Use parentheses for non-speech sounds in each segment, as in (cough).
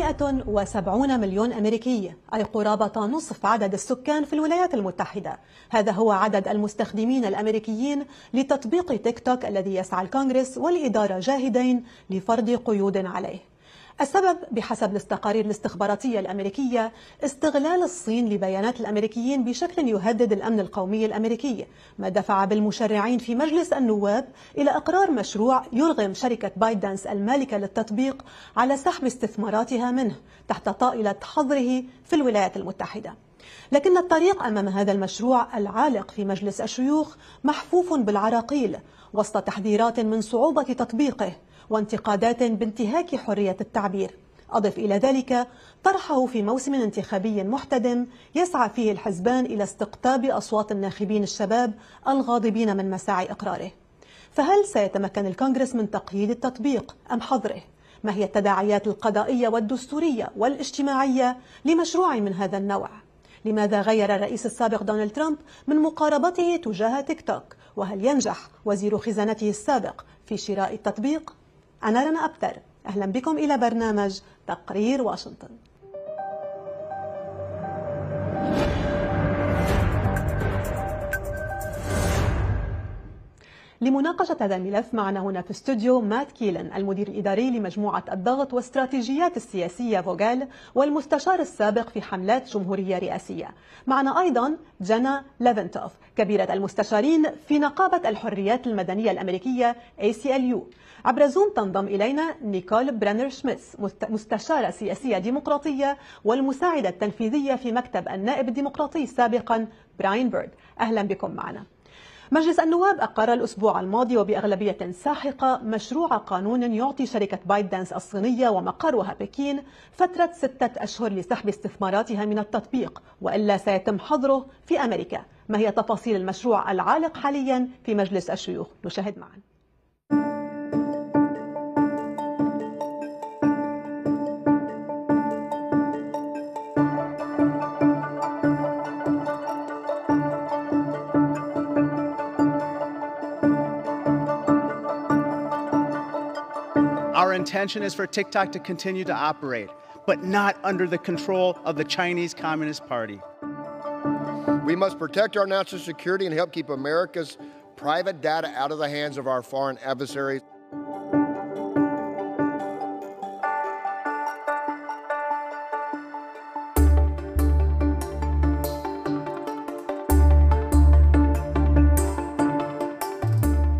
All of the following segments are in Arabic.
170 مليون أمريكي أي قرابة نصف عدد السكان في الولايات المتحدة هذا هو عدد المستخدمين الأمريكيين لتطبيق تيك توك الذي يسعى الكونغرس والإدارة جاهدين لفرض قيود عليه السبب بحسب التقارير الاستخباراتية الأمريكية استغلال الصين لبيانات الأمريكيين بشكل يهدد الأمن القومي الأمريكي ما دفع بالمشرعين في مجلس النواب إلى إقرار مشروع يرغم شركة بايدنس المالكة للتطبيق على سحب استثماراتها منه تحت طائلة حظره في الولايات المتحدة لكن الطريق أمام هذا المشروع العالق في مجلس الشيوخ محفوف بالعراقيل وسط تحذيرات من صعوبة تطبيقه وانتقادات بانتهاك حرية التعبير أضف إلى ذلك طرحه في موسم انتخابي محتدم يسعى فيه الحزبان إلى استقطاب أصوات الناخبين الشباب الغاضبين من مساعي إقراره فهل سيتمكن الكونغرس من تقييد التطبيق أم حظره؟ ما هي التداعيات القضائية والدستورية والاجتماعية لمشروع من هذا النوع؟ لماذا غير الرئيس السابق دونالد ترامب من مقاربته تجاه تيك توك؟ وهل ينجح وزير خزانته السابق في شراء التطبيق؟ أنا رنا أبتر أهلا بكم إلى برنامج تقرير واشنطن لمناقشة هذا الملف معنا هنا في استوديو مات كيلن المدير الإداري لمجموعة الضغط واستراتيجيات السياسية فوغال والمستشار السابق في حملات جمهورية رئاسية معنا أيضا جانا ليفنتوف كبيرة المستشارين في نقابة الحريات المدنية الأمريكية ACLU عبر زوم تنضم إلينا نيكول برانر شميس مستشارة سياسية ديمقراطية والمساعدة التنفيذية في مكتب النائب الديمقراطي سابقا براين بيرد أهلا بكم معنا مجلس النواب أقر الأسبوع الماضي وبأغلبية ساحقة مشروع قانون يعطي شركة بايدنس الصينية ومقرها بكين فترة ستة أشهر لسحب استثماراتها من التطبيق وإلا سيتم حظره في أمريكا ما هي تفاصيل المشروع العالق حاليا في مجلس الشيوخ نشاهد معاً Our intention is for TikTok to continue to operate, but not under the control of the Chinese Communist Party. We must protect our national security and help keep America's private data out of the hands of our foreign adversaries.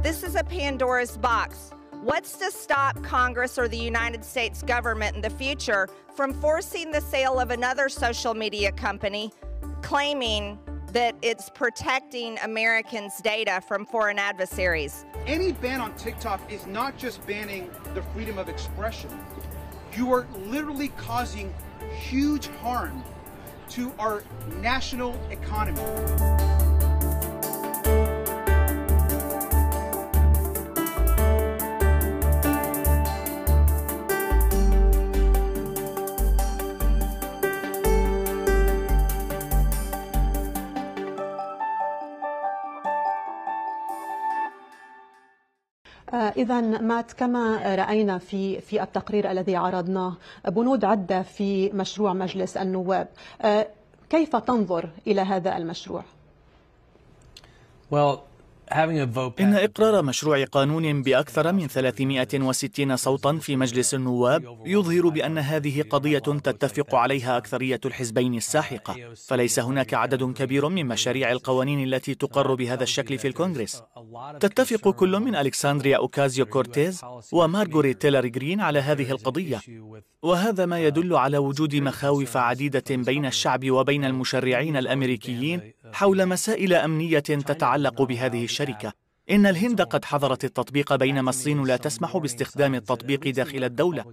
This is a Pandora's box. What's to stop Congress or the United States government in the future from forcing the sale of another social media company claiming that it's protecting Americans' data from foreign adversaries? Any ban on TikTok is not just banning the freedom of expression. You are literally causing huge harm to our national economy. إذا مات كما رأينا في في التقرير الذي عرضناه بنود عدة في مشروع مجلس النواب آه، كيف تنظر إلى هذا المشروع؟ Well, إن إقرار مشروع قانون بأكثر من 360 صوتا في مجلس النواب يظهر بأن هذه قضية تتفق عليها أكثرية الحزبين الساحقة فليس هناك عدد كبير من مشاريع القوانين التي تقر بهذا الشكل في الكونغرس تتفق كل من ألكساندريا أوكازيو كورتيز ومارغوريت تيلر جرين على هذه القضية وهذا ما يدل على وجود مخاوف عديدة بين الشعب وبين المشرعين الأمريكيين حول مسائل أمنية تتعلق بهذه الشركة إن الهند قد حظرت التطبيق بينما الصين لا تسمح باستخدام التطبيق داخل الدولة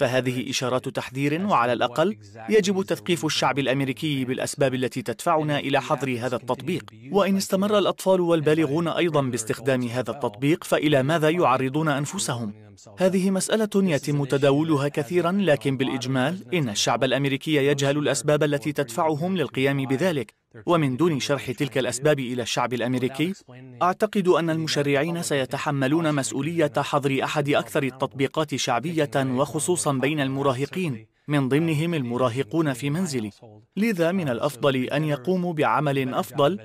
فهذه إشارات تحذير وعلى الأقل يجب تثقيف الشعب الأمريكي بالأسباب التي تدفعنا إلى حظر هذا التطبيق وإن استمر الأطفال والبالغون أيضا باستخدام هذا التطبيق فإلى ماذا يعرضون أنفسهم؟ هذه مسألة يتم تداولها كثيرا لكن بالإجمال إن الشعب الأمريكي يجهل الأسباب التي تدفعهم للقيام بذلك ومن دون شرح تلك الأسباب إلى الشعب الأمريكي أعتقد أن المشرعين سيتحملون مسؤولية حظر أحد أكثر التطبيقات شعبية وخصوصا بين المراهقين من ضمنهم المراهقون في منزلي لذا من الأفضل أن يقوموا بعمل أفضل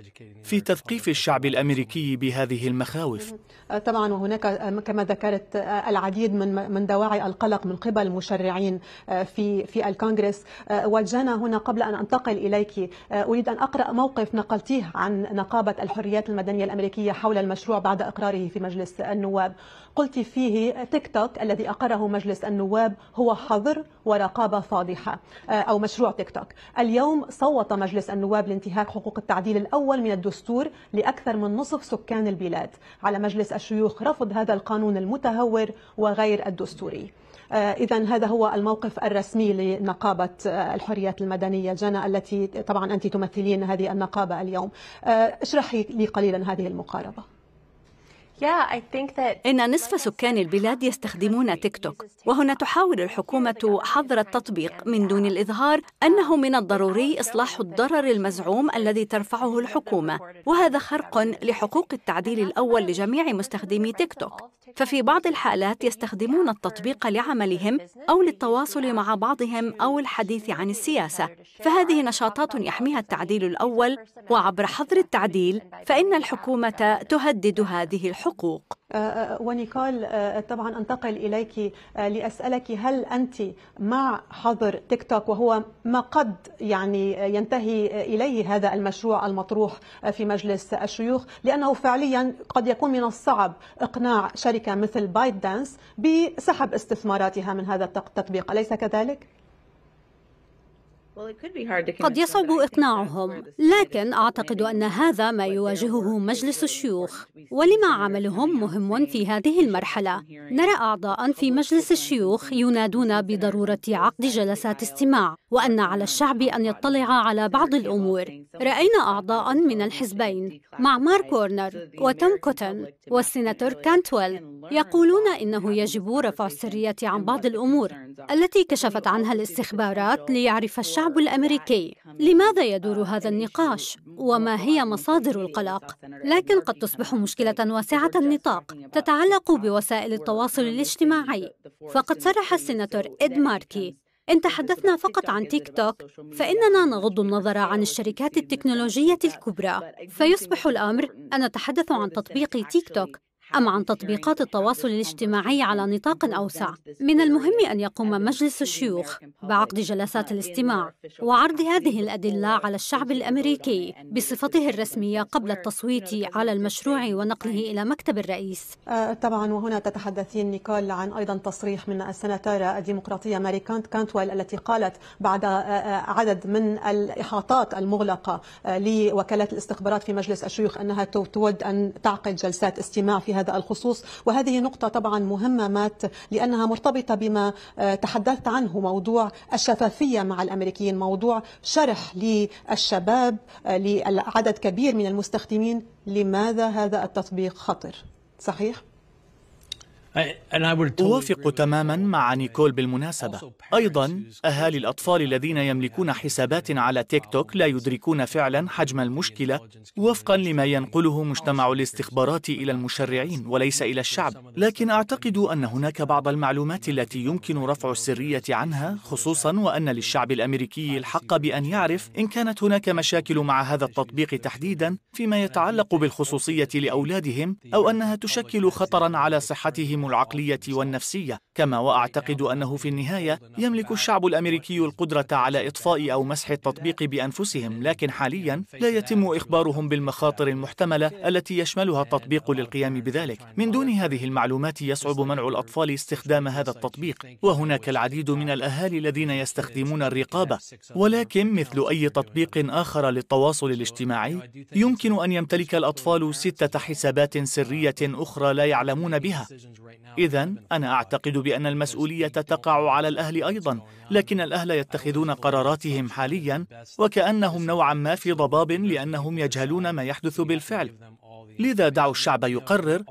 في تثقيف الشعب الأمريكي بهذه المخاوف آه، طبعا وهناك آه، كما ذكرت آه، العديد من من دواعي القلق من قبل المشرعين في في الكونغرس وجانا هنا قبل ان انتقل اليك اريد ان اقرا موقف نقلتيه عن نقابه الحريات المدنيه الامريكيه حول المشروع بعد اقراره في مجلس النواب قلت فيه تيك توك الذي أقره مجلس النواب هو حظر ورقابة فاضحة آه، أو مشروع تيك توك اليوم صوت مجلس النواب لانتهاك حقوق التعديل الأول من الدستور لأكثر من نصف سكان البلاد على مجلس الشيوخ رفض هذا القانون المتهور وغير الدستوري آه، إذا هذا هو الموقف الرسمي لنقابة آه، الحريات المدنية جنى التي طبعا أنت تمثلين هذه النقابة اليوم اشرحي لي قليلا هذه المقاربة إن نصف سكان البلاد يستخدمون تيك توك وهنا تحاول الحكومة حظر التطبيق من دون الإظهار أنه من الضروري إصلاح الضرر المزعوم الذي ترفعه الحكومة وهذا خرق لحقوق التعديل الأول لجميع مستخدمي تيك توك ففي بعض الحالات يستخدمون التطبيق لعملهم أو للتواصل مع بعضهم أو الحديث عن السياسة فهذه نشاطات يحميها التعديل الأول وعبر حظر التعديل فإن الحكومة تهدد هذه الحقوق الحقوق أه، أه، ونيكول أه، طبعا انتقل اليك لاسالك هل انت مع حظر تيك توك وهو ما قد يعني ينتهي اليه هذا المشروع المطروح في مجلس الشيوخ لانه فعليا قد يكون من الصعب اقناع شركه مثل بايت دانس بسحب استثماراتها من هذا التطبيق اليس كذلك؟ قد يصعب إقناعهم لكن أعتقد أن هذا ما يواجهه مجلس الشيوخ ولما عملهم مهم في هذه المرحلة نرى أعضاء في مجلس الشيوخ ينادون بضرورة عقد جلسات استماع وأن على الشعب أن يطلع على بعض الأمور رأينا أعضاء من الحزبين مع مارك كورنر وتوم كوتن والسيناتور كانتويل يقولون إنه يجب رفع السرية عن بعض الأمور التي كشفت عنها الاستخبارات ليعرف الشعب الشعب الامريكي لماذا يدور هذا النقاش وما هي مصادر القلق لكن قد تصبح مشكله واسعه النطاق تتعلق بوسائل التواصل الاجتماعي فقد صرح السناتور اد ماركي إن تحدثنا فقط عن تيك توك فإننا نغض النظر عن الشركات التكنولوجية الكبرى فيصبح الأمر أن نتحدث عن تطبيق تيك توك أم عن تطبيقات التواصل الاجتماعي على نطاق أوسع من المهم أن يقوم مجلس الشيوخ بعقد جلسات الاستماع وعرض هذه الأدلة على الشعب الأمريكي بصفته الرسمية قبل التصويت على المشروع ونقله إلى مكتب الرئيس آه، طبعا وهنا تتحدثين نيكول عن أيضا تصريح من السناتورة الديمقراطية ماري كانت كانتويل التي قالت بعد آه، آه، عدد من الإحاطات المغلقة لوكالات الاستخبارات في مجلس الشيوخ أنها تود أن تعقد جلسات استماع في هذا هذا الخصوص وهذه نقطة طبعا مهمة مات لأنها مرتبطة بما آه، تحدثت عنه موضوع الشفافية مع الأمريكيين موضوع شرح للشباب آه، لعدد كبير من المستخدمين لماذا هذا التطبيق خطر صحيح؟ أوافق تماما مع نيكول بالمناسبة أيضا أهالي الأطفال الذين يملكون حسابات على تيك توك لا يدركون فعلا حجم المشكلة وفقا لما ينقله مجتمع الاستخبارات إلى المشرعين وليس إلى الشعب لكن أعتقد أن هناك بعض المعلومات التي يمكن رفع السرية عنها خصوصا وأن للشعب الأمريكي الحق بأن يعرف إن كانت هناك مشاكل مع هذا التطبيق تحديدا فيما يتعلق بالخصوصية لأولادهم أو أنها تشكل خطرا على صحتهم العقلية والنفسية كما وأعتقد أنه في النهاية يملك الشعب الأمريكي القدرة على إطفاء أو مسح التطبيق بأنفسهم لكن حاليا لا يتم إخبارهم بالمخاطر المحتملة التي يشملها التطبيق للقيام بذلك من دون هذه المعلومات يصعب منع الأطفال استخدام هذا التطبيق وهناك العديد من الأهالي الذين يستخدمون الرقابة ولكن مثل أي تطبيق آخر للتواصل الاجتماعي يمكن أن يمتلك الأطفال ستة حسابات سرية أخرى لا يعلمون بها إذا أنا أعتقد بأن المسؤولية تقع على الأهل أيضا، لكن الأهل يتخذون قراراتهم حاليا وكأنهم نوعا ما في ضباب لأنهم يجهلون ما يحدث بالفعل. لذا دعوا الشعب يقرر،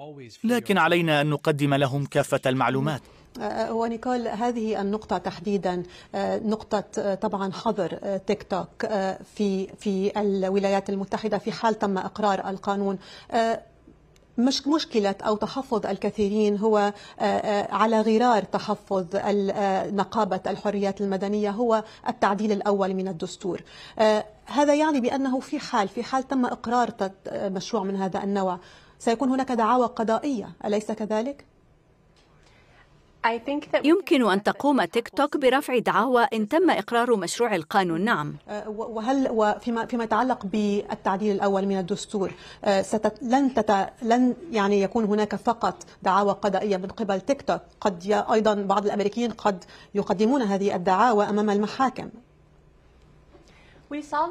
لكن علينا أن نقدم لهم كافة المعلومات. أه، أه، ونيكول هذه النقطة تحديدا أه، نقطة طبعا حظر تيك توك في في الولايات المتحدة في حال تم إقرار القانون مش مشكلة أو تحفظ الكثيرين هو آه، آه، على غرار تحفظ آه، نقابة الحريات المدنية هو التعديل الأول من الدستور هذا يعني بأنه في حال في حال تم إقرار مشروع من هذا النوع سيكون هناك دعاوى قضائية أليس كذلك؟ يمكن أن تقوم تيك توك برفع دعاوى إن تم إقرار مشروع القانون نعم أه، وهل وفيما فيما يتعلق بالتعديل الأول من الدستور أه، لن تت لن يعني يكون هناك فقط دعاوى قضائية من قبل تيك توك قد أيضا بعض الأمريكيين قد يقدمون هذه الدعاوى أمام المحاكم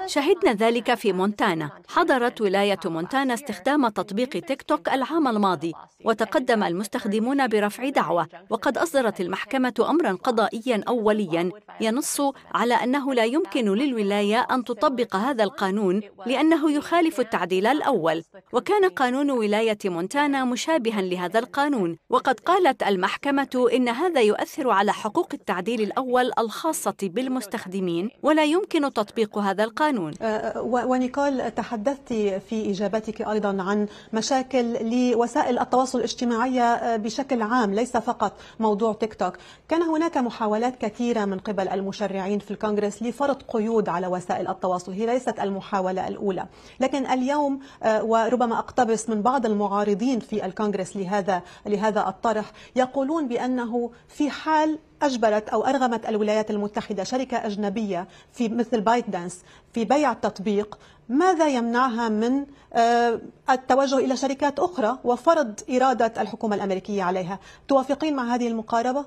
شهدنا ذلك في مونتانا حضرت ولاية مونتانا استخدام تطبيق تيك توك العام الماضي وتقدم المستخدمون برفع دعوة وقد أصدرت المحكمة أمرا قضائيا أوليا ينص على أنه لا يمكن للولاية أن تطبق هذا القانون لأنه يخالف التعديل الأول وكان قانون ولاية مونتانا مشابها لهذا القانون وقد قالت المحكمة إن هذا يؤثر على حقوق التعديل الأول الخاصة بالمستخدمين ولا يمكن تطبيق هذا هذا القانون أه، أه، ونيكول تحدثت في إجابتك أيضا عن مشاكل لوسائل التواصل الاجتماعية أه، بشكل عام ليس فقط موضوع تيك توك كان هناك محاولات كثيرة من قبل المشرعين في الكونغرس لفرض قيود على وسائل التواصل هي ليست المحاولة الأولى لكن اليوم وربما أقتبس من بعض المعارضين في الكونغرس لهذا لهذا الطرح يقولون بأنه في حال أجبرت أو أرغمت الولايات المتحدة شركة أجنبية في مثل بايت دانس في بيع التطبيق ماذا يمنعها من آه، التوجه إلى شركات أخرى وفرض إرادة الحكومة الأمريكية عليها توافقين مع هذه المقاربة؟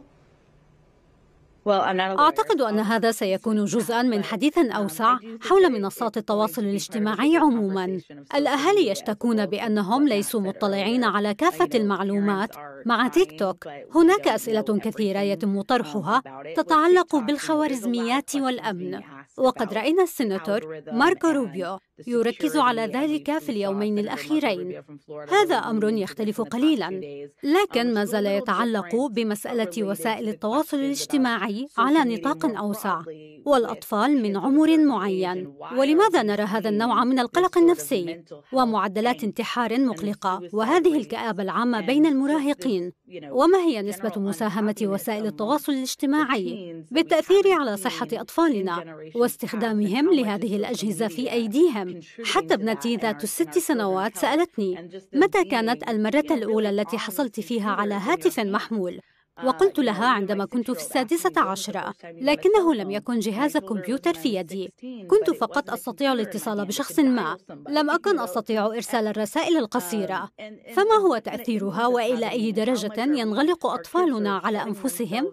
أعتقد أن هذا سيكون جزءا من حديث أوسع حول منصات التواصل الاجتماعي عموما الأهالي يشتكون بأنهم ليسوا مطلعين على كافة المعلومات مع تيك توك هناك أسئلة كثيرة يتم طرحها تتعلق بالخوارزميات والأمن وقد رأينا السيناتور ماركو روبيو يركز على ذلك في اليومين الأخيرين هذا أمر يختلف قليلا لكن ما زال يتعلق بمسألة وسائل التواصل الاجتماعي الوعي على نطاق أوسع والأطفال من عمر معين ولماذا نرى هذا النوع من القلق النفسي ومعدلات انتحار مقلقة وهذه الكآبة العامة بين المراهقين وما هي نسبة مساهمة وسائل um, التواصل الاجتماعي بالتأثير على صحة أطفالنا واستخدامهم لهذه الأجهزة في أيديهم حتى ابنتي ذات الست سنوات سألتني متى كانت المرة الأولى التي حصلت فيها على هاتف محمول وقلت لها عندما كنت في السادسة عشرة لكنه لم يكن جهاز كمبيوتر في يدي كنت فقط أستطيع الاتصال بشخص ما لم أكن أستطيع إرسال الرسائل القصيرة فما هو تأثيرها وإلى أي درجة ينغلق أطفالنا على أنفسهم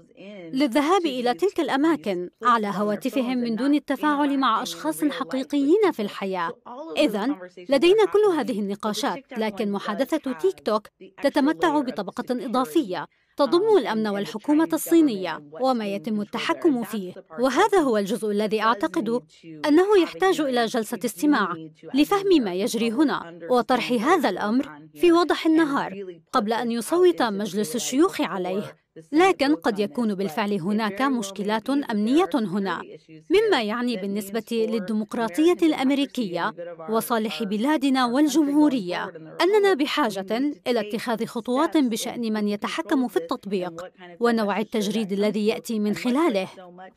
للذهاب إلى تلك الأماكن على هواتفهم من دون التفاعل مع أشخاص حقيقيين في الحياة إذا لدينا كل هذه النقاشات لكن محادثة تيك توك تتمتع بطبقة إضافية تضم الامن والحكومه الصينيه وما يتم التحكم فيه وهذا هو الجزء الذي اعتقد انه يحتاج الى جلسه استماع لفهم ما يجري هنا وطرح هذا الامر في وضح النهار قبل ان يصوت مجلس الشيوخ عليه لكن قد يكون بالفعل هناك مشكلات امنيه هنا مما يعني بالنسبه للديمقراطيه الامريكيه وصالح بلادنا والجمهوريه اننا بحاجه الى اتخاذ خطوات بشان من يتحكم في التطبيق ونوع التجريد الذي ياتي من خلاله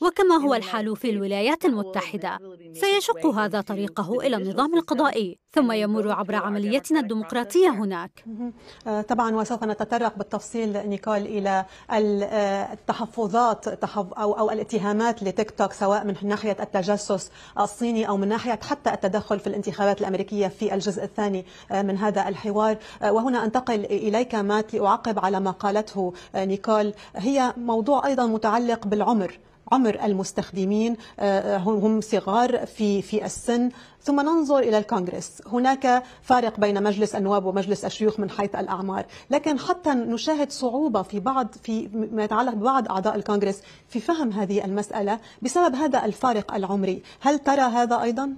وكما هو الحال في الولايات المتحده سيشق هذا طريقه الى النظام القضائي ثم يمر عبر عمليتنا الديمقراطيه هناك آه، طبعا وسوف نتطرق بالتفصيل نيكول الى آه، التحفظات او او الاتهامات لتيك توك سواء من ناحيه التجسس الصيني او من ناحيه حتى التدخل في الانتخابات الامريكيه في الجزء الثاني آه، من هذا الحوار آه، وهنا انتقل اليك مات لاعقب على ما قالته نيكول هي موضوع ايضا متعلق بالعمر عمر المستخدمين آه، آه، هم صغار في في السن ثم ننظر الى الكونغرس هناك فارق بين مجلس النواب ومجلس الشيوخ من حيث الاعمار لكن حتى نشاهد صعوبه في بعض في ما يتعلق ببعض اعضاء الكونغرس في فهم هذه المساله بسبب هذا الفارق العمري هل ترى هذا ايضا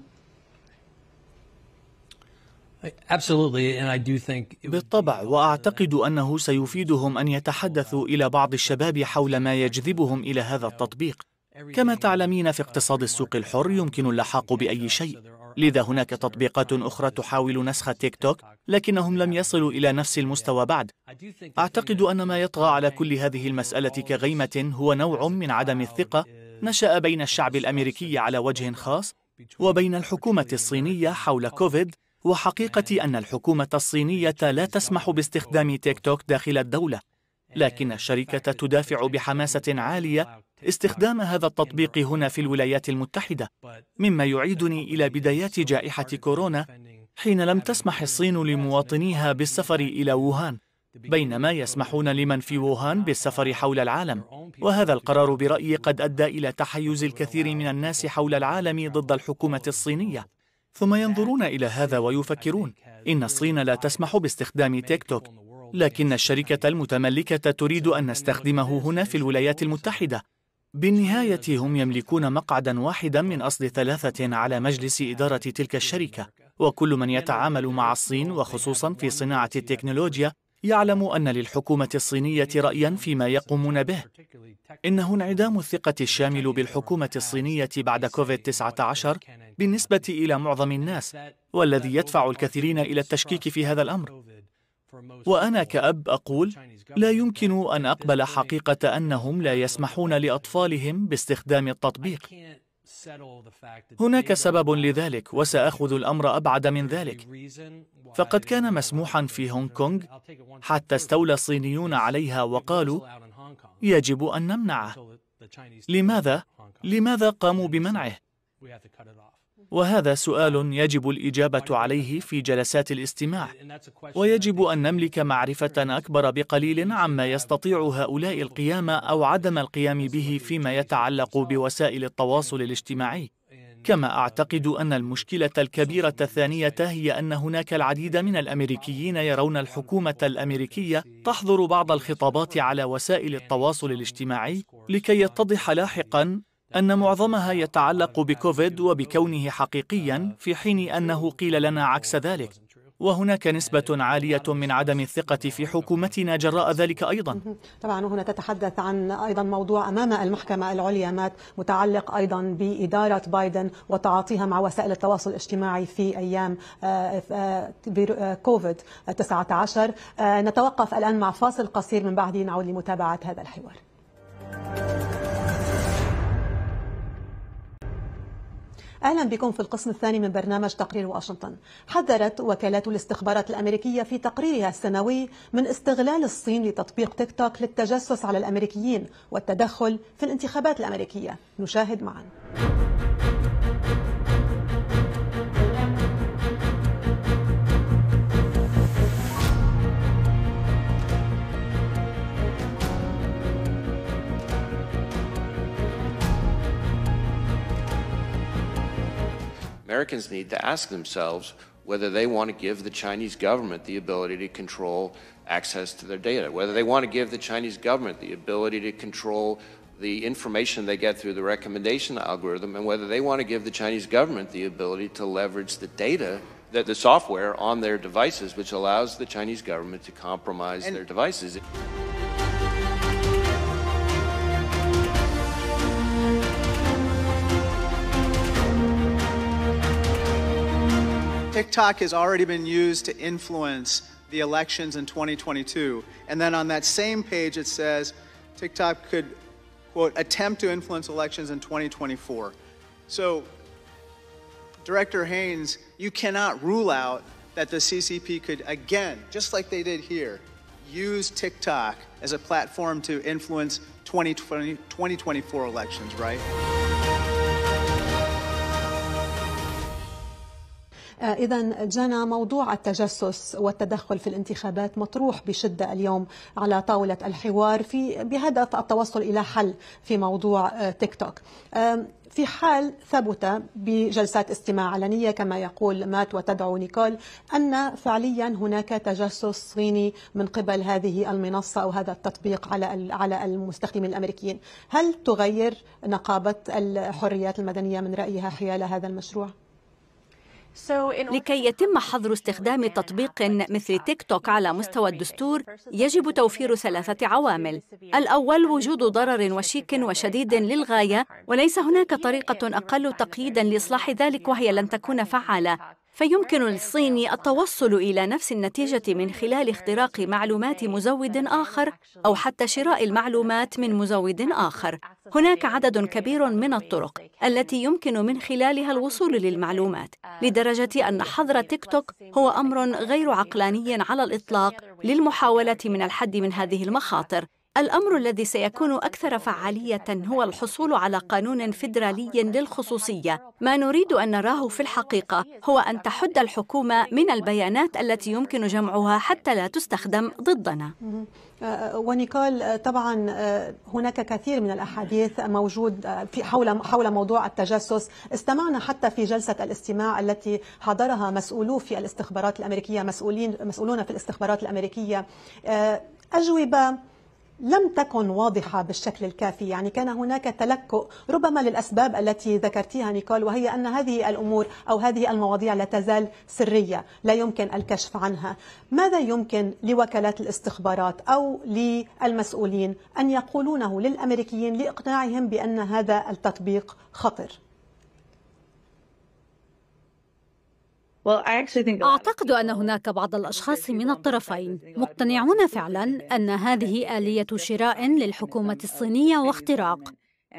بالطبع واعتقد انه سيفيدهم ان يتحدثوا الى بعض الشباب حول ما يجذبهم الى هذا التطبيق كما تعلمين في اقتصاد السوق الحر يمكن اللحاق باي شيء لذا هناك تطبيقات اخرى تحاول نسخ تيك توك لكنهم لم يصلوا الى نفس المستوى بعد اعتقد ان ما يطغى على كل هذه المساله كغيمه هو نوع من عدم الثقه نشا بين الشعب الامريكي على وجه خاص وبين الحكومه الصينيه حول كوفيد وحقيقة أن الحكومة الصينية لا تسمح باستخدام تيك توك داخل الدولة لكن الشركة تدافع بحماسة عالية استخدام هذا التطبيق هنا في الولايات المتحدة مما يعيدني إلى بدايات جائحة كورونا حين لم تسمح الصين لمواطنيها بالسفر إلى ووهان بينما يسمحون لمن في ووهان بالسفر حول العالم وهذا القرار برأيي قد أدى إلى تحيز الكثير من الناس حول العالم ضد الحكومة الصينية ثم ينظرون إلى هذا ويفكرون إن الصين لا تسمح باستخدام تيك توك لكن الشركة المتملكة تريد أن نستخدمه هنا في الولايات المتحدة بالنهاية هم يملكون مقعدا واحدا من أصل ثلاثة على مجلس إدارة تلك الشركة وكل من يتعامل مع الصين وخصوصا في صناعة التكنولوجيا يعلم أن للحكومة الصينية رأيا فيما يقومون به إنه انعدام الثقة الشامل بالحكومة الصينية بعد كوفيد-19 بالنسبة إلى معظم الناس والذي يدفع الكثيرين إلى التشكيك في هذا الأمر وأنا كأب أقول لا يمكن أن أقبل حقيقة أنهم لا يسمحون لأطفالهم باستخدام التطبيق هناك سبب لذلك وساخذ الامر ابعد من ذلك فقد كان مسموحا في هونغ كونغ حتى استولى الصينيون عليها وقالوا يجب ان نمنعه لماذا لماذا قاموا بمنعه وهذا سؤال يجب الإجابة عليه في جلسات الاستماع ويجب أن نملك معرفة أكبر بقليل عما يستطيع هؤلاء القيام أو عدم القيام به فيما يتعلق بوسائل التواصل الاجتماعي كما أعتقد أن المشكلة الكبيرة الثانية هي أن هناك العديد من الأمريكيين يرون الحكومة الأمريكية تحظر بعض الخطابات على وسائل التواصل الاجتماعي لكي يتضح لاحقاً أن معظمها يتعلق بكوفيد وبكونه حقيقيا في حين أنه قيل لنا عكس ذلك وهناك نسبة عالية من عدم الثقة في حكومتنا جراء ذلك أيضا (laughs) طبعا هنا تتحدث عن أيضا موضوع أمام المحكمة العليا مات متعلق أيضا بإدارة بايدن وتعاطيها مع وسائل التواصل الاجتماعي في أيام آه، آه، آه، كوفيد 19 نتوقف الآن مع فاصل قصير من بعده نعود لمتابعة هذا الحوار أهلا بكم في القسم الثاني من برنامج تقرير واشنطن حذرت وكالات الاستخبارات الأمريكية في تقريرها السنوي من استغلال الصين لتطبيق تيك توك للتجسس على الأمريكيين والتدخل في الانتخابات الأمريكية نشاهد معا Americans need to ask themselves whether they want to give the Chinese government the ability to control access to their data, whether they want to give the Chinese government the ability to control the information they get through the recommendation algorithm, and whether they want to give the Chinese government the ability to leverage the data that the software on their devices, which allows the Chinese government to compromise and their devices. TikTok has already been used to influence the elections in 2022. And then on that same page, it says TikTok could, quote, attempt to influence elections in 2024. So, Director Haynes, you cannot rule out that the CCP could, again, just like they did here, use TikTok as a platform to influence 2020, 2024 elections, right? آه، إذا جانا موضوع التجسس والتدخل في الانتخابات مطروح بشدة اليوم على طاولة الحوار في بهدف التوصل إلى حل في موضوع آه، تيك توك في حال ثبت بجلسات استماع علنية كما يقول مات وتدعو نيكول أن فعليا هناك تجسس صيني من قبل هذه المنصة أو هذا التطبيق على على المستخدمين الأمريكيين هل تغير نقابة الحريات المدنية من رأيها حيال هذا المشروع؟ لكي يتم حظر استخدام تطبيق مثل تيك توك على مستوى الدستور يجب توفير ثلاثة عوامل الأول وجود ضرر وشيك وشديد للغاية وليس هناك طريقة أقل تقييدا لإصلاح ذلك وهي لن تكون فعالة فيمكن للصين التوصل إلى نفس النتيجة من خلال اختراق معلومات مزود آخر أو حتى شراء المعلومات من مزود آخر. هناك عدد كبير من الطرق التي يمكن من خلالها الوصول للمعلومات، لدرجة أن حظر تيك توك هو أمر غير عقلاني على الإطلاق للمحاولة من الحد من هذه المخاطر، الأمر الذي سيكون أكثر فعالية هو الحصول على قانون فيدرالي للخصوصية. ما نريد أن نراه في الحقيقة هو أن تحد الحكومة من البيانات التي يمكن جمعها حتى لا تستخدم ضدنا. ونيكول طبعا هناك كثير من الاحاديث موجود في حول حول موضوع التجسس استمعنا حتى في جلسه الاستماع التي حضرها مسؤولو في الاستخبارات الامريكيه مسؤولين مسؤولون في الاستخبارات الامريكيه اجوبه لم تكن واضحة بالشكل الكافي يعني كان هناك تلكؤ ربما للأسباب التي ذكرتيها نيكول وهي أن هذه الأمور أو هذه المواضيع لا تزال سرية لا يمكن الكشف عنها ماذا يمكن لوكالات الاستخبارات أو للمسؤولين أن يقولونه للأمريكيين لإقناعهم بأن هذا التطبيق خطر أعتقد أن هناك بعض الأشخاص من الطرفين مقتنعون فعلا أن هذه آلية شراء للحكومة الصينية واختراق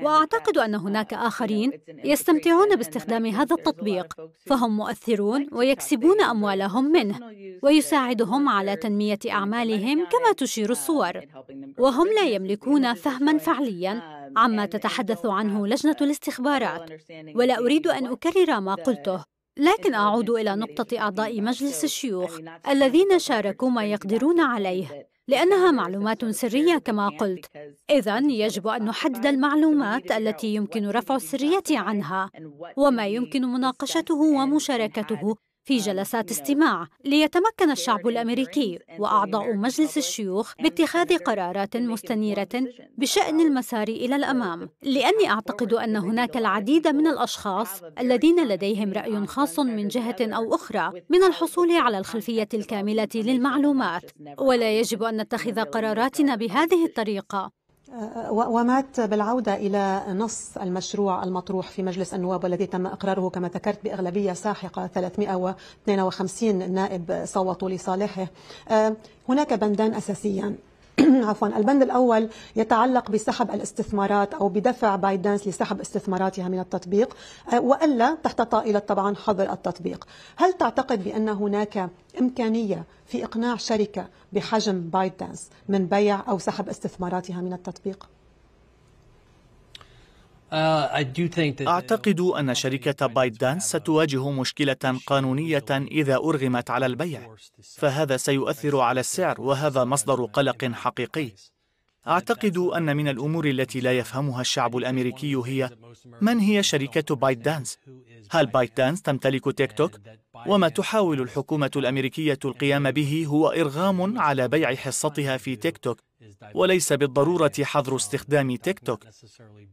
واعتقد ان هناك uh, اخرين يستمتعون باستخدام هذا التطبيق فهم مؤثرون ويكسبون اموالهم منه ويساعدهم على تنميه اعمالهم كما تشير uh, الصور وهم لا يملكون فهما فعليا um, عما تتحدث عنه لجنه الاستخبارات ولا اريد ان اكرر ما قلته لكن أعود إلى نقطة أعضاء مجلس الشيوخ الذين شاركوا ما يقدرون عليه لأنها معلومات سرية كما يعني قلت إذا يجب أن نحدد المعلومات التي يمكن رفع السرية عنها وما يمكن مناقشته ومشاركته في جلسات استماع ليتمكن الشعب الامريكي واعضاء مجلس الشيوخ باتخاذ قرارات مستنيره بشان المسار الى الامام لاني اعتقد ان هناك العديد من الاشخاص الذين لديهم راي خاص من جهه او اخرى من الحصول على الخلفيه الكامله للمعلومات ولا يجب ان نتخذ قراراتنا بهذه الطريقه ومات بالعودة إلى نص المشروع المطروح في مجلس النواب والذي تم إقراره كما ذكرت بأغلبية ساحقة 352 نائب صوتوا لصالحه آه، هناك بندان أساسيان (clears throat) عفوا البند الاول يتعلق بسحب الاستثمارات او بدفع بايدنس لسحب استثماراتها من التطبيق آه، والا تحت طائله طبعا حظر التطبيق. هل تعتقد بان هناك امكانيه في اقناع شركه بحجم بايدنس من بيع او سحب استثماراتها من التطبيق؟ Uh, uh, أعتقد أن شركة بايت دانس uh, ستواجه مشكلة قانونية إذا أرغمت على البيع فهذا سيؤثر على السعر وهذا مصدر قلق حقيقي أعتقد أن من الأمور التي لا يفهمها الشعب الأمريكي هي من هي شركة بايت دانس؟ هل بايت دانس تمتلك تيك توك؟ وما تحاول الحكومة الأمريكية القيام به هو إرغام على بيع حصتها في تيك توك وليس بالضرورة حظر استخدام تيك توك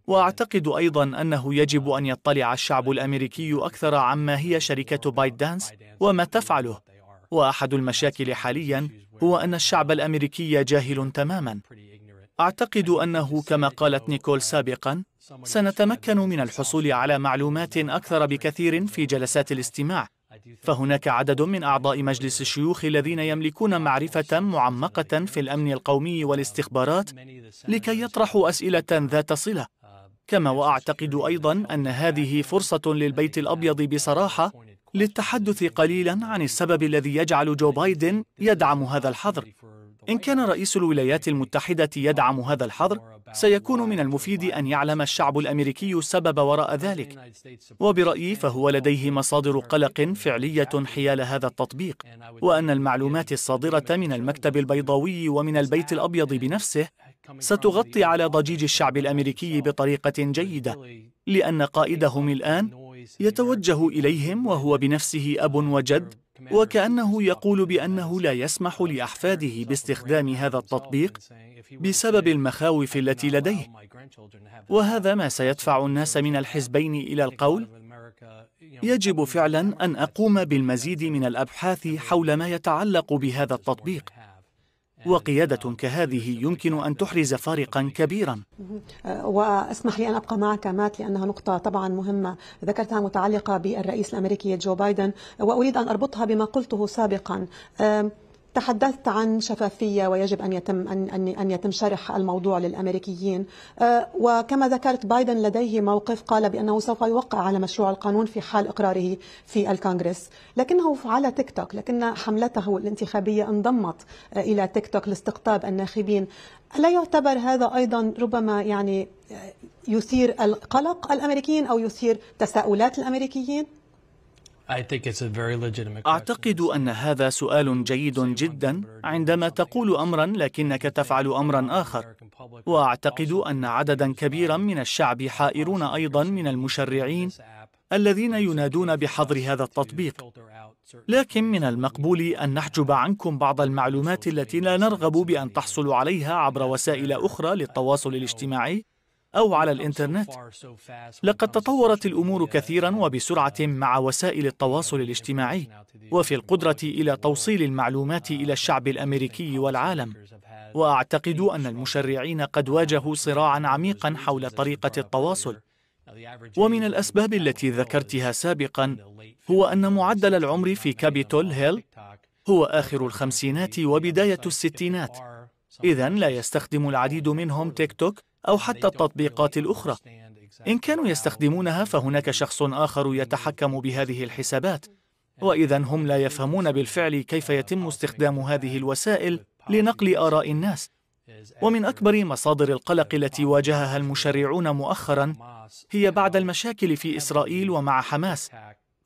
وأعتقد أيضا أنه يجب أن يطلع الشعب الأمريكي أكثر عما هي شركة بايت دانس وما تفعله وأحد المشاكل حاليا هو أن الشعب الأمريكي جاهل تماما أعتقد أنه كما قالت نيكول سابقا سنتمكن من الحصول على معلومات أكثر بكثير في جلسات الاستماع فهناك عدد من أعضاء مجلس الشيوخ الذين يملكون معرفة معمقة في الأمن القومي والاستخبارات لكي يطرحوا أسئلة ذات صلة كما وأعتقد أيضا أن هذه فرصة للبيت الأبيض بصراحة للتحدث قليلا عن السبب الذي يجعل جو بايدن يدعم هذا الحظر إن كان رئيس الولايات المتحدة يدعم هذا الحظر سيكون من المفيد أن يعلم الشعب الأمريكي السبب وراء ذلك وبرأيي فهو لديه مصادر قلق فعلية حيال هذا التطبيق وأن المعلومات الصادرة من المكتب البيضاوي ومن البيت الأبيض بنفسه ستغطي على ضجيج الشعب الأمريكي بطريقة جيدة لأن قائدهم الآن يتوجه إليهم وهو بنفسه أب وجد وكأنه يقول بأنه لا يسمح لأحفاده باستخدام هذا التطبيق بسبب المخاوف التي لديه وهذا ما سيدفع الناس من الحزبين إلى القول يجب فعلا أن أقوم بالمزيد من الأبحاث حول ما يتعلق بهذا التطبيق وقيادة كهذه يمكن أن تحرز فارقا كبيرا آه، واسمح لي أن أبقى معك مات لأنها نقطة طبعا مهمة ذكرتها متعلقة بالرئيس الأمريكي جو بايدن وأريد أن أربطها بما قلته سابقا تحدثت عن شفافية ويجب أن يتم أن أن يتم شرح الموضوع للأمريكيين أه، وكما ذكرت بايدن لديه موقف قال بأنه سوف يوقع على مشروع القانون في حال إقراره في الكونغرس لكنه على تيك توك لكن حملته الانتخابية انضمت أه، إلى تيك توك لاستقطاب الناخبين ألا يعتبر هذا أيضا ربما يعني أه، يثير القلق الأمريكيين أو يثير تساؤلات الأمريكيين؟ أعتقد أن هذا سؤال جيد جدا عندما تقول أمرا لكنك تفعل أمرا آخر وأعتقد أن عددا كبيرا من الشعب حائرون أيضا من المشرعين الذين ينادون بحظر هذا التطبيق لكن من المقبول أن نحجب عنكم بعض المعلومات التي لا نرغب بأن تحصلوا عليها عبر وسائل أخرى للتواصل الاجتماعي أو على الإنترنت لقد تطورت الأمور كثيرا وبسرعة مع وسائل التواصل الاجتماعي وفي القدرة إلى توصيل المعلومات إلى الشعب الأمريكي والعالم وأعتقد أن المشرعين قد واجهوا صراعا عميقا حول طريقة التواصل ومن الأسباب التي ذكرتها سابقا هو أن معدل العمر في كابيتول هيل هو آخر الخمسينات وبداية الستينات إذا لا يستخدم العديد منهم تيك توك أو حتى التطبيقات الأخرى إن كانوا يستخدمونها فهناك شخص آخر يتحكم بهذه الحسابات وإذا هم لا يفهمون بالفعل كيف يتم استخدام هذه الوسائل لنقل آراء الناس ومن أكبر مصادر القلق التي واجهها المشرعون مؤخرا هي بعد المشاكل في إسرائيل ومع حماس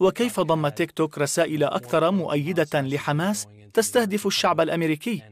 وكيف ضم تيك توك رسائل أكثر مؤيدة لحماس تستهدف الشعب الأمريكي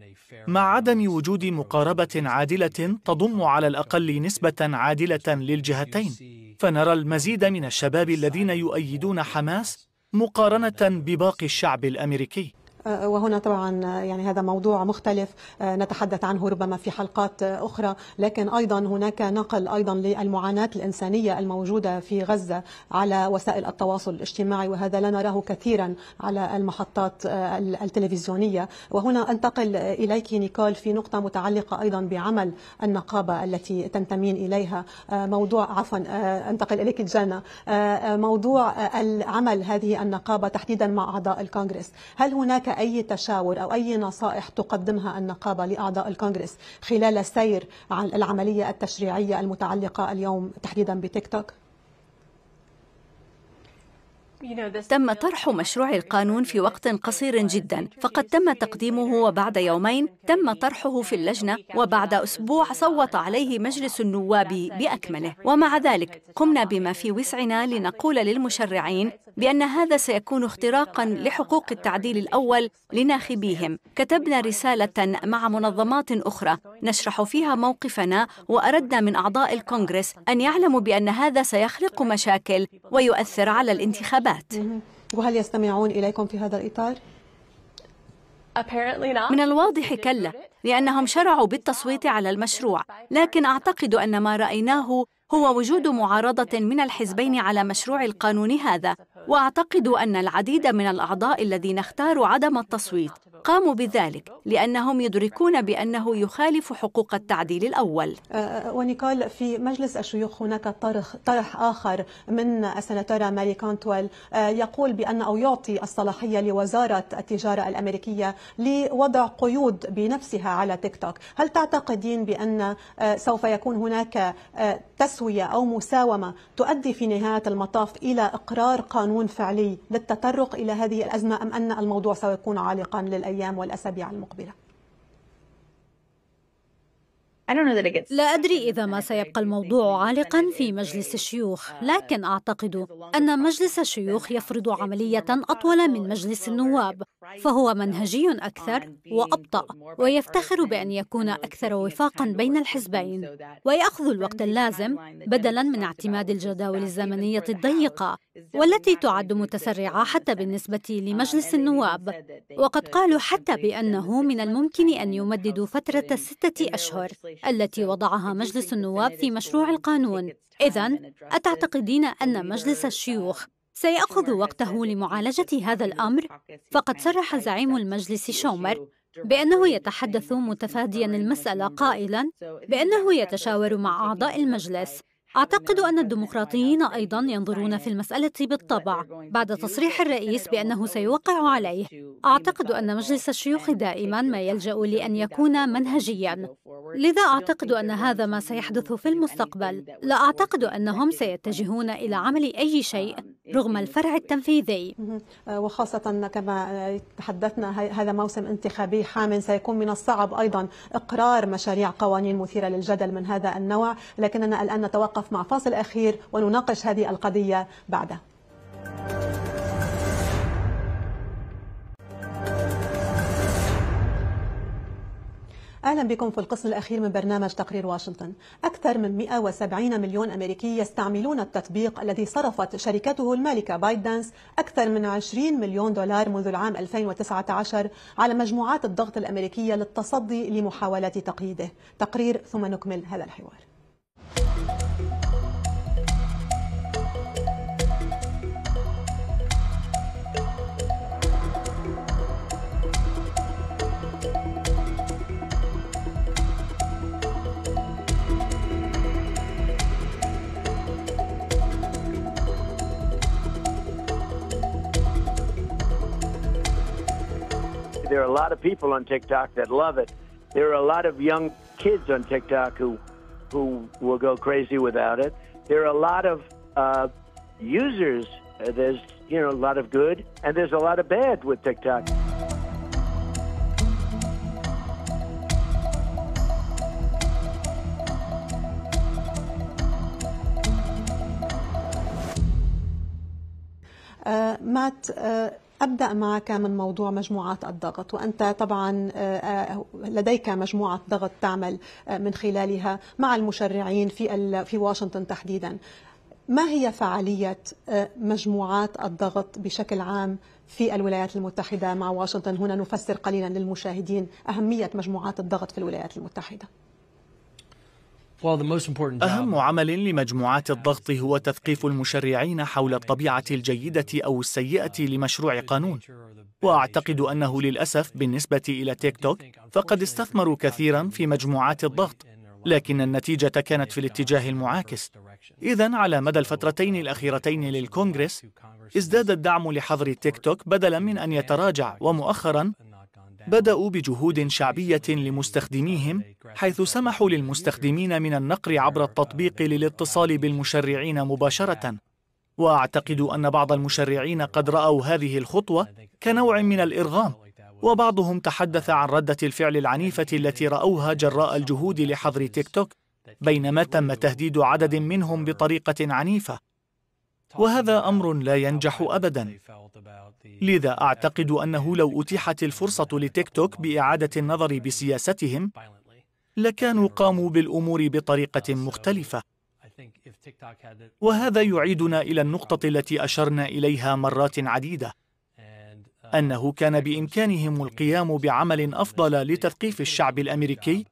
مع عدم وجود مقاربة عادلة تضم على الأقل نسبة عادلة للجهتين فنرى المزيد من الشباب الذين يؤيدون حماس مقارنة بباقي الشعب الأمريكي آه، وهنا طبعا آه، يعني هذا موضوع مختلف آه، نتحدث عنه ربما في حلقات أخرى لكن أيضا هناك نقل أيضا للمعاناة الإنسانية الموجودة في غزة على وسائل التواصل الاجتماعي وهذا لا نراه كثيرا على المحطات التلفزيونية وهنا أنتقل إليك نيكول في نقطة متعلقة أيضا بعمل النقابة التي تنتمين إليها موضوع عفوا أنتقل إليك جانا موضوع العمل هذه النقابة تحديدا مع أعضاء الكونغرس هل هناك أي تشاور أو أي نصائح تقدمها النقابة لأعضاء الكونغرس خلال سير العملية التشريعية المتعلقة اليوم تحديدا بتيك توك؟ تم طرح مشروع القانون في وقت قصير جدا فقد تم تقديمه وبعد يومين تم طرحه في اللجنة وبعد أسبوع صوت عليه مجلس النواب بأكمله ومع ذلك قمنا بما في وسعنا لنقول للمشرعين بأن هذا سيكون اختراقا لحقوق التعديل الأول لناخبيهم كتبنا رسالة مع منظمات أخرى نشرح فيها موقفنا وأردنا من أعضاء الكونغرس أن يعلموا بأن هذا سيخلق مشاكل ويؤثر على الانتخابات الحياة وهل يستمعون إليكم في هذا الإطار؟ من الواضح كلا لأنهم شرعوا بالتصويت على المشروع لكن أعتقد أن ما رأيناه هو وجود معارضة من الحزبين على مشروع القانون هذا واعتقد ان العديد من الاعضاء الذين اختاروا عدم التصويت قاموا بذلك لانهم يدركون بانه يخالف حقوق التعديل الاول. أه، أه، ونيكول في مجلس الشيوخ هناك طرح طرح اخر من السناتوره ماري كانتويل أه، يقول بان او يعطي الصلاحيه لوزاره التجاره الامريكيه لوضع قيود بنفسها على تيك توك، هل تعتقدين بان سوف يكون هناك تسويه او مساومه تؤدي في نهايه المطاف الى اقرار قانون قانون فعلي للتطرق إلى هذه الأزمة أم أن الموضوع سيكون عالقا للأيام والأسابيع المقبلة؟ لا أدري إذا ما سيبقى الموضوع عالقا في مجلس الشيوخ uh, لكن أعتقد أن مجلس الشيوخ يفرض عملية أطول من مجلس النواب فهو منهجي أكثر وأبطأ ويفتخر بأن يكون أكثر وفاقا بين الحزبين ويأخذ الوقت اللازم بدلا من اعتماد الجداول الزمنية الضيقة والتي تعد متسرعة حتى بالنسبة لمجلس uh, النواب وقد قالوا حتى بأنه من الممكن أن يمددوا فترة ستة أشهر التي وضعها مجلس النواب في مشروع القانون إذا أتعتقدين أن مجلس الشيوخ سيأخذ وقته لمعالجة هذا الأمر؟ فقد صرح زعيم المجلس شومر بأنه يتحدث متفاديا المسألة قائلا بأنه يتشاور مع أعضاء المجلس أعتقد أن الديمقراطيين أيضا ينظرون في المسألة بالطبع بعد تصريح الرئيس بأنه سيوقع عليه أعتقد أن مجلس الشيوخ دائما ما يلجأ لأن يكون منهجيا لذا أعتقد أن هذا ما سيحدث في المستقبل لا أعتقد أنهم سيتجهون إلى عمل أي شيء رغم الفرع التنفيذي آه، وخاصة كما آه، تحدثنا هذا موسم انتخابي حامل سيكون من الصعب أيضا إقرار مشاريع قوانين مثيرة للجدل من هذا النوع لكننا الآن نتوقف مع فاصل أخير ونناقش هذه القضية بعده أهلا بكم في القسم الأخير من برنامج تقرير واشنطن أكثر من 170 مليون أمريكي يستعملون التطبيق الذي صرفت شركته المالكة بايت دانس أكثر من 20 مليون دولار منذ العام 2019 على مجموعات الضغط الأمريكية للتصدي لمحاولات تقييده تقرير ثم نكمل هذا الحوار There are a lot of people on TikTok that love it. There are a lot of young kids on TikTok who who will go crazy without it. There are a lot of uh, users. Uh, there's you know a lot of good and there's a lot of bad with TikTok. Uh, Matt, uh, أبدأ معك من موضوع مجموعات الضغط وأنت طبعا آه، آه، لديك مجموعة ضغط تعمل آه، من خلالها مع المشرعين في, في واشنطن تحديدا ما هي فعالية مجموعات الضغط بشكل عام في الولايات المتحدة مع واشنطن هنا نفسر قليلا للمشاهدين أهمية مجموعات الضغط في الولايات المتحدة أهم عمل لمجموعات الضغط هو تثقيف المشرعين حول الطبيعة الجيدة أو السيئة لمشروع قانون وأعتقد أنه للأسف بالنسبة إلى تيك توك فقد استثمروا كثيرا في مجموعات الضغط لكن النتيجة كانت في الاتجاه المعاكس إذا على مدى الفترتين الأخيرتين للكونغرس ازداد الدعم لحظر تيك توك بدلا من أن يتراجع ومؤخرا بدأوا بجهود شعبية لمستخدميهم حيث سمحوا للمستخدمين من النقر عبر التطبيق للاتصال بالمشرعين مباشرة وأعتقد أن بعض المشرعين قد رأوا هذه الخطوة كنوع من الإرغام وبعضهم تحدث عن ردة الفعل العنيفة التي رأوها جراء الجهود لحظر تيك توك بينما تم تهديد عدد منهم بطريقة عنيفة وهذا امر لا ينجح ابدا لذا اعتقد انه لو اتيحت الفرصه لتيك توك باعاده النظر بسياستهم لكانوا قاموا بالامور بطريقه مختلفه وهذا يعيدنا الى النقطه التي اشرنا اليها مرات عديده uh, انه كان بامكانهم القيام بعمل افضل لتثقيف الشعب الامريكي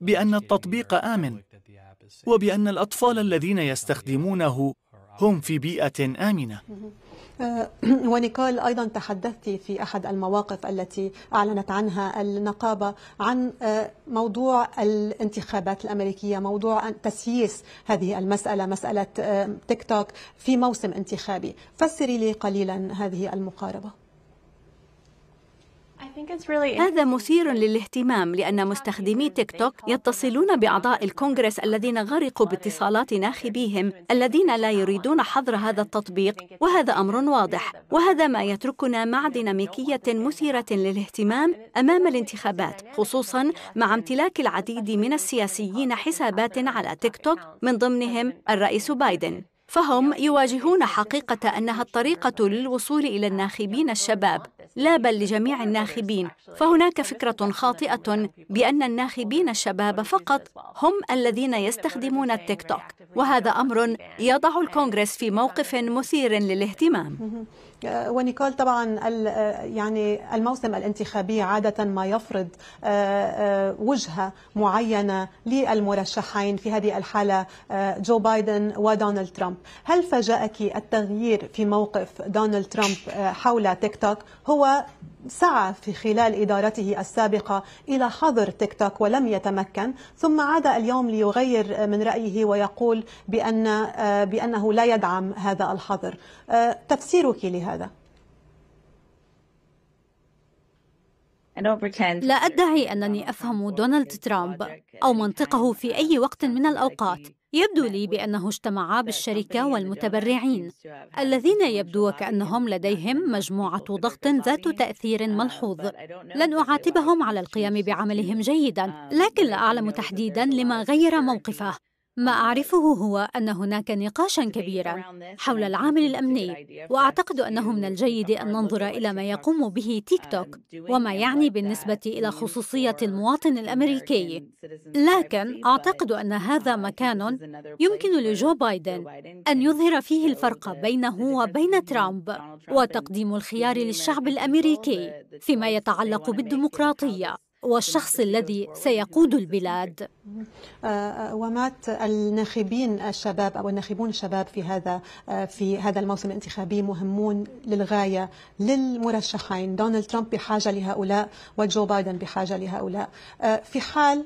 بان التطبيق امن وبان الاطفال الذين يستخدمونه هم في بيئة آمنة آه، (clears throat) ونيكول أيضا تحدثت في أحد المواقف التي أعلنت عنها النقابة عن آه، موضوع الانتخابات الأمريكية موضوع تسييس هذه المسألة مسألة آه، تيك توك في موسم انتخابي فسري لي قليلا هذه المقاربة هذا مثير للاهتمام لأن مستخدمي تيك توك يتصلون بأعضاء الكونغرس الذين غرقوا باتصالات ناخبيهم الذين لا يريدون حظر هذا التطبيق وهذا أمر واضح وهذا ما يتركنا مع ديناميكية مثيرة للاهتمام أمام الانتخابات خصوصا مع امتلاك العديد من السياسيين حسابات على تيك توك من ضمنهم الرئيس بايدن فهم يواجهون حقيقة أنها الطريقة للوصول إلى الناخبين الشباب لا بل لجميع الناخبين فهناك فكرة خاطئة بأن الناخبين الشباب فقط هم الذين يستخدمون التيك توك وهذا أمر يضع الكونغرس في موقف مثير للاهتمام (laughs) ونيكول طبعا يعني الموسم الانتخابي عادة ما يفرض آه، آه، وجهة معينة للمرشحين في هذه الحالة آه، جو بايدن ودونالد ترامب هل فاجأك التغيير في موقف دونالد ترامب حول تيك توك هو هو سعى في خلال إدارته السابقة إلى حظر تيك توك ولم يتمكن ثم عاد اليوم ليغير من رأيه ويقول بأن آه، بأنه لا يدعم هذا الحظر آه، تفسيرك لهذا؟ لا أدعي أنني أفهم دونالد ترامب أو منطقه في أي وقت من الأوقات يبدو لي بأنه اجتمع بالشركة والمتبرعين الذين يبدو وكأنهم لديهم مجموعة ضغط ذات تأثير ملحوظ لن أعاتبهم على القيام بعملهم جيدا لكن لا أعلم تحديدا لما غير موقفه ما أعرفه هو أن هناك نقاشا كبيرا حول العامل الأمني وأعتقد أنه من الجيد أن ننظر إلى ما يقوم به تيك توك وما يعني بالنسبة إلى خصوصية المواطن الأمريكي لكن أعتقد أن هذا مكان يمكن لجو بايدن أن يظهر فيه الفرق بينه وبين ترامب وتقديم الخيار للشعب الأمريكي فيما يتعلق بالديمقراطية والشخص الذي سيقود البلاد ومات الناخبين الشباب او الناخبون الشباب في هذا في هذا الموسم الانتخابي مهمون للغايه للمرشحين دونالد ترامب بحاجه لهؤلاء وجو بايدن بحاجه لهؤلاء في حال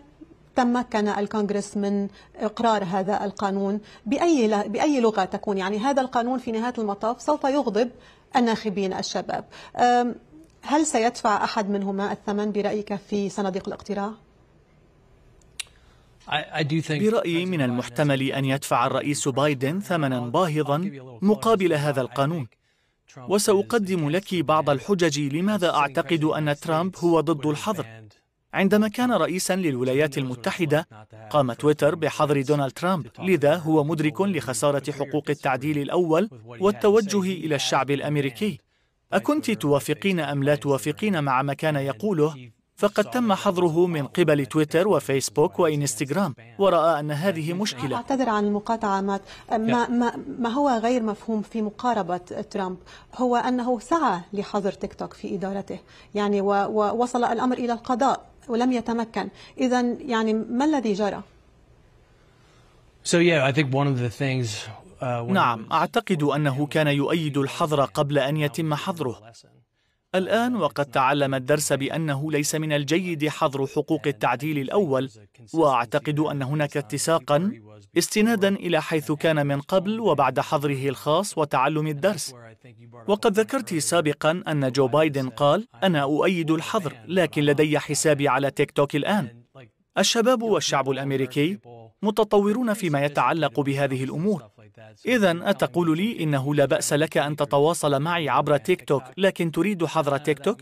تمكن الكونغرس من اقرار هذا القانون باي باي لغه تكون يعني هذا القانون في نهايه المطاف سوف يغضب الناخبين الشباب هل سيدفع أحد منهما الثمن برأيك في صناديق الاقتراع؟ برأيي من المحتمل أن يدفع الرئيس بايدن ثمنا باهظا مقابل هذا القانون وسأقدم لك بعض الحجج لماذا أعتقد أن ترامب هو ضد الحظر عندما كان رئيسا للولايات المتحدة قام تويتر بحظر دونالد ترامب لذا هو مدرك لخسارة حقوق التعديل الأول والتوجه إلى الشعب الأمريكي أكنت توافقين أم لا توافقين مع ما كان يقوله؟ فقد تم حظره من قبل تويتر وفيسبوك وإنستغرام ورأى أن هذه مشكلة أعتذر عن المقاطعة مات ما, ما, ما هو غير مفهوم في مقاربة ترامب هو أنه سعى لحظر تيك توك في إدارته يعني ووصل الأمر إلى القضاء ولم يتمكن إذا يعني ما الذي جرى؟ So yeah, I think one of the things آه، نعم أعتقد أنه كان يؤيد الحظر قبل أن يتم حظره الآن وقد تعلم الدرس بأنه ليس من الجيد حظر حقوق التعديل الأول وأعتقد أن هناك اتساقا استنادا إلى حيث كان من قبل وبعد حظره الخاص وتعلم الدرس وقد ذكرت سابقا أن جو بايدن قال أنا أؤيد الحظر لكن لدي حسابي على تيك توك الآن الشباب والشعب الأمريكي متطورون فيما يتعلق بهذه الأمور إذا أتقول لي إنه لا بأس لك أن تتواصل معي عبر تيك توك لكن تريد حظر تيك توك؟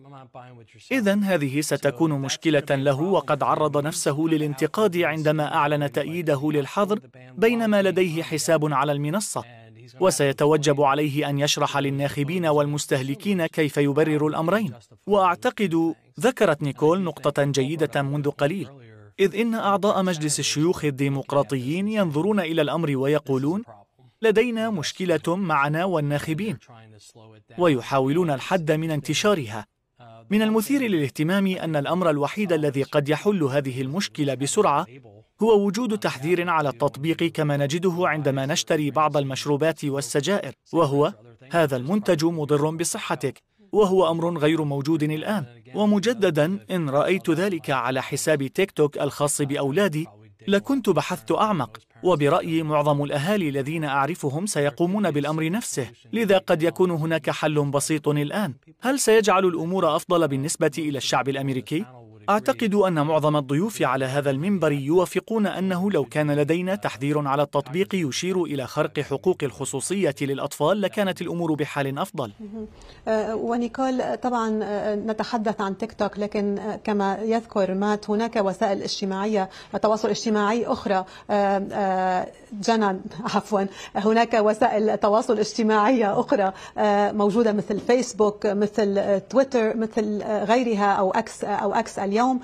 إذا هذه ستكون مشكلة له وقد عرض نفسه للانتقاد عندما أعلن تأييده للحظر بينما لديه حساب على المنصة وسيتوجب عليه أن يشرح للناخبين والمستهلكين كيف يبرر الأمرين وأعتقد ذكرت نيكول نقطة جيدة منذ قليل إذ إن أعضاء مجلس الشيوخ الديمقراطيين ينظرون إلى الأمر ويقولون لدينا مشكلة معنا والناخبين ويحاولون الحد من انتشارها من المثير للاهتمام أن الأمر الوحيد الذي قد يحل هذه المشكلة بسرعة هو وجود تحذير على التطبيق كما نجده عندما نشتري بعض المشروبات والسجائر وهو هذا المنتج مضر بصحتك وهو أمر غير موجود الآن ومجددا إن رأيت ذلك على حساب تيك توك الخاص بأولادي لكنت بحثت أعمق وبرأيي معظم الأهالي الذين أعرفهم سيقومون بالأمر نفسه لذا قد يكون هناك حل بسيط الآن هل سيجعل الأمور أفضل بالنسبة إلى الشعب الأمريكي؟ أعتقد أن معظم الضيوف على هذا المنبر يوافقون أنه لو كان لدينا تحذير على التطبيق يشير إلى خرق حقوق الخصوصية للأطفال لكانت الأمور بحال أفضل أه، ونيكول طبعا أه، نتحدث عن تيك توك لكن أه، كما يذكر مات هناك وسائل اجتماعية تواصل اجتماعي أخرى جنا (laughs) عفوا هناك وسائل تواصل اجتماعية أخرى موجودة مثل فيسبوك مثل تويتر مثل غيرها أو أكس أو أكس اليوم اليوم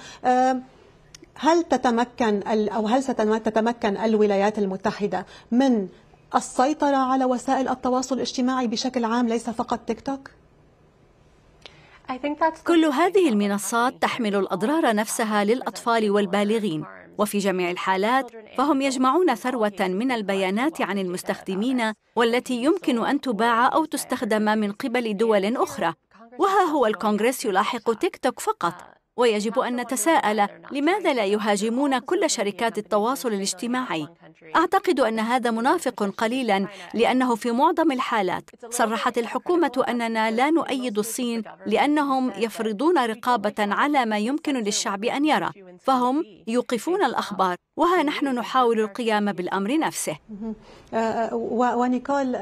هل تتمكن او هل ستتمكن الولايات المتحده من السيطره على وسائل التواصل الاجتماعي بشكل عام ليس فقط تيك توك؟ كل هذه المنصات تحمل الاضرار نفسها للاطفال والبالغين وفي جميع الحالات فهم يجمعون ثروه من البيانات عن المستخدمين والتي يمكن ان تباع او تستخدم من قبل دول اخرى وها هو الكونغرس يلاحق تيك توك فقط ويجب أن نتساءل لماذا لا يهاجمون كل شركات التواصل الاجتماعي؟ أعتقد أن هذا منافق قليلا لأنه في معظم الحالات صرحت الحكومة أننا لا نؤيد الصين لأنهم يفرضون رقابة على ما يمكن للشعب أن يرى فهم يوقفون الأخبار وها نحن نحاول القيام بالأمر نفسه (laughs) ونيكول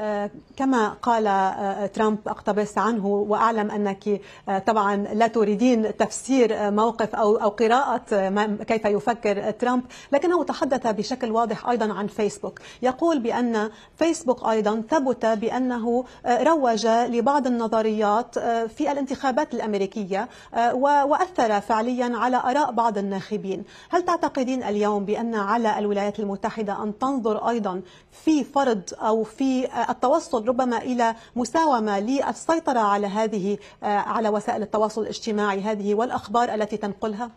كما قال آه، ترامب أقتبس عنه وأعلم أنك آه، طبعا لا تريدين تفسير آه، موقف أو أو قراءة كيف يفكر ترامب لكنه تحدث بشكل واضح أيضا عن فيسبوك يقول بأن فيسبوك أيضا ثبت بأنه روج لبعض النظريات آه، في الانتخابات الأمريكية آه، وأثر فعليا على آراء بعض الناخبين هل تعتقدين اليوم بأن على الولايات المتحدة أن تنظر أيضا في فرض أو في آه، التوصل ربما إلى مساومة للسيطرة على هذه على وسائل التواصل الاجتماعي هذه والأخبار التي تنقلها؟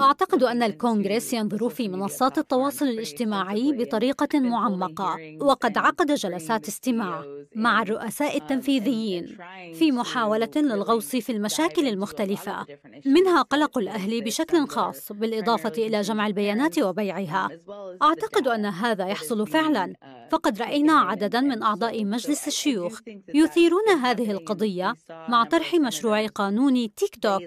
أعتقد أن الكونغرس ينظر في منصات التواصل الاجتماعي بطريقة معمقة وقد عقد جلسات استماع مع الرؤساء التنفيذيين في محاولة للغوص في المشاكل المختلفة منها قلق الأهل بشكل خاص بالإضافة إلى جمع البيانات وبيعها أعتقد أن هذا يحصل فعلا فقد راينا عددا من اعضاء مجلس الشيوخ يثيرون هذه القضيه مع طرح مشروع قانون تيك توك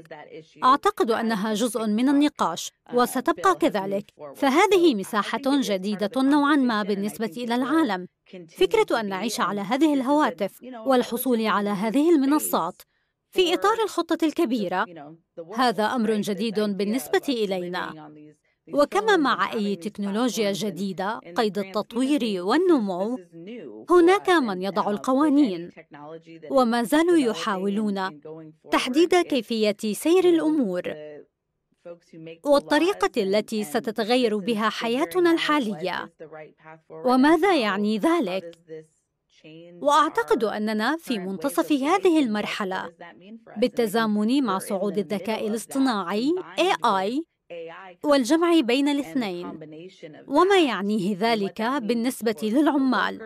اعتقد انها جزء من النقاش وستبقى كذلك فهذه مساحه جديده نوعا ما بالنسبه الى العالم فكره ان نعيش على هذه الهواتف والحصول على هذه المنصات في اطار الخطه الكبيره هذا امر جديد بالنسبه الينا وكما مع أي تكنولوجيا جديدة قيد التطوير والنمو هناك من يضع القوانين وما زالوا يحاولون تحديد كيفية سير الأمور والطريقة التي ستتغير بها حياتنا الحالية وماذا يعني ذلك؟ واعتقد اننا في منتصف هذه المرحله بالتزامن مع صعود الذكاء الاصطناعي AI والجمع بين الاثنين وما يعنيه ذلك بالنسبه للعمال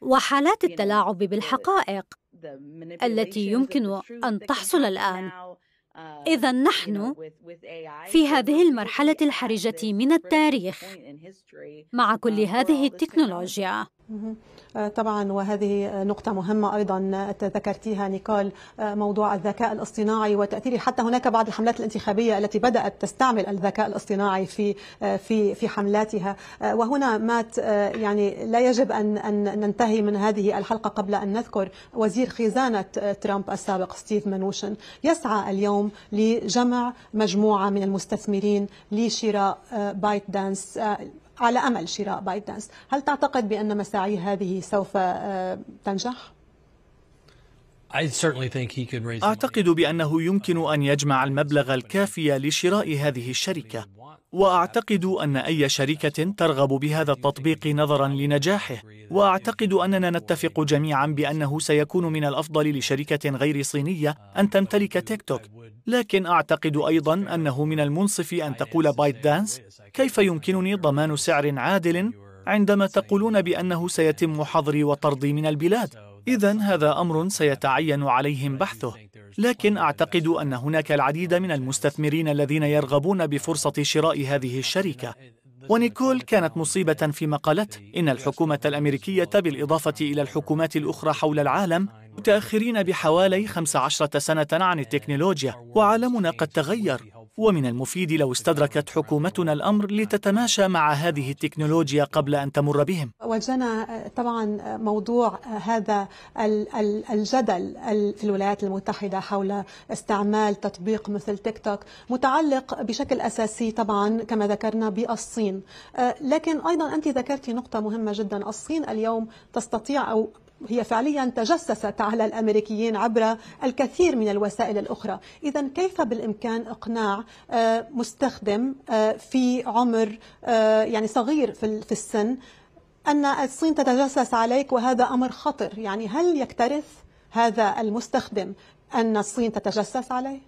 وحالات التلاعب بالحقائق التي يمكن ان تحصل الان uh, اذا نحن في هذه المرحله الحرجه من التاريخ مع كل uh, هذه التكنولوجيا آه، طبعا وهذه نقطة مهمة أيضا آه، ذكرتيها نيكول آه، موضوع الذكاء الاصطناعي وتأثيره حتى هناك بعض الحملات الانتخابية التي بدأت تستعمل الذكاء الاصطناعي في في في حملاتها وهنا مات يعني لا يجب أن أن ننتهي من هذه الحلقة قبل أن نذكر وزير خزانة ترامب السابق ستيف منوشن يسعى اليوم لجمع مجموعة من المستثمرين لشراء بايت دانس على امل شراء بايدنس، هل تعتقد بان مساعي هذه سوف آه، تنجح؟ أعتقد بأنه يمكن أن يجمع المبلغ الكافي لشراء هذه الشركة واعتقد ان اي شركه ترغب بهذا التطبيق نظرا لنجاحه واعتقد اننا نتفق جميعا بانه سيكون من الافضل لشركه غير صينيه ان تمتلك تيك توك لكن اعتقد ايضا انه من المنصف ان تقول بايت دانس كيف يمكنني ضمان سعر عادل عندما تقولون بانه سيتم حظري وطردي من البلاد إذا هذا أمر سيتعين عليهم بحثه لكن أعتقد أن هناك العديد من المستثمرين الذين يرغبون بفرصة شراء هذه الشركة ونيكول كانت مصيبة في مقالته إن الحكومة الأمريكية بالإضافة إلى الحكومات الأخرى حول العالم متأخرين بحوالي 15 سنة عن التكنولوجيا وعالمنا قد تغير ومن المفيد لو استدركت حكومتنا الأمر لتتماشى مع هذه التكنولوجيا قبل أن تمر بهم وجنا طبعا موضوع هذا الجدل في الولايات المتحدة حول استعمال تطبيق مثل تيك توك متعلق بشكل أساسي طبعا كما ذكرنا بالصين آه، لكن أيضا أنت ذكرتي نقطة مهمة جدا الصين اليوم تستطيع أو هي فعليا تجسست على الامريكيين عبر الكثير من الوسائل الاخرى، اذا كيف بالامكان اقناع آه، مستخدم آه، في عمر آه، يعني صغير في السن ان الصين تتجسس عليك وهذا امر خطر، يعني هل يكترث هذا المستخدم ان الصين تتجسس عليه؟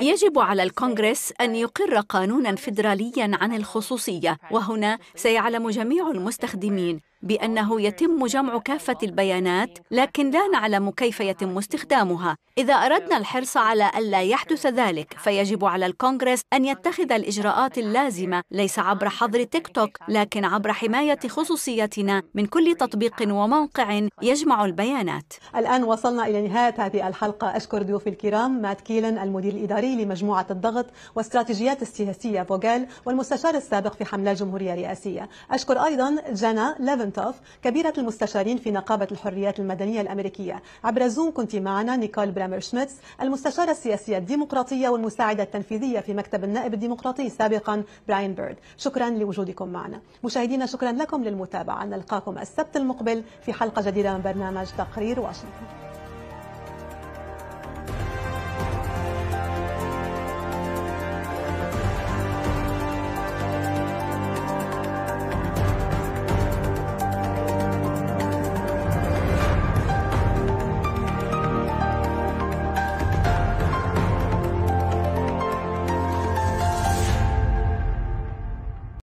يجب على الكونغرس أن يقر قانونا فيدراليا عن الخصوصية وهنا سيعلم جميع المستخدمين بأنه يتم جمع كافة البيانات لكن لا نعلم كيف يتم استخدامها إذا أردنا الحرص على ألا يحدث ذلك فيجب على الكونغرس أن يتخذ الإجراءات اللازمة ليس عبر حظر تيك توك لكن عبر حماية خصوصيتنا من كل تطبيق وموقع يجمع البيانات الآن وصلنا إلى نهاية هذه الحلقة أشكر ضيوفي الكرام مات كيلن المدير الإداري لمجموعة الضغط واستراتيجيات السياسية فوغال والمستشار السابق في حملات جمهورية رئاسية أشكر أيضا جانا لافن كلينتوف كبيرة المستشارين في نقابة الحريات المدنية الأمريكية عبر زوم كنت معنا نيكول برامر شميتس المستشارة السياسية الديمقراطية والمساعدة التنفيذية في مكتب النائب الديمقراطي سابقا براين بيرد شكرا لوجودكم معنا مشاهدينا شكرا لكم للمتابعة نلقاكم السبت المقبل في حلقة جديدة من برنامج تقرير واشنطن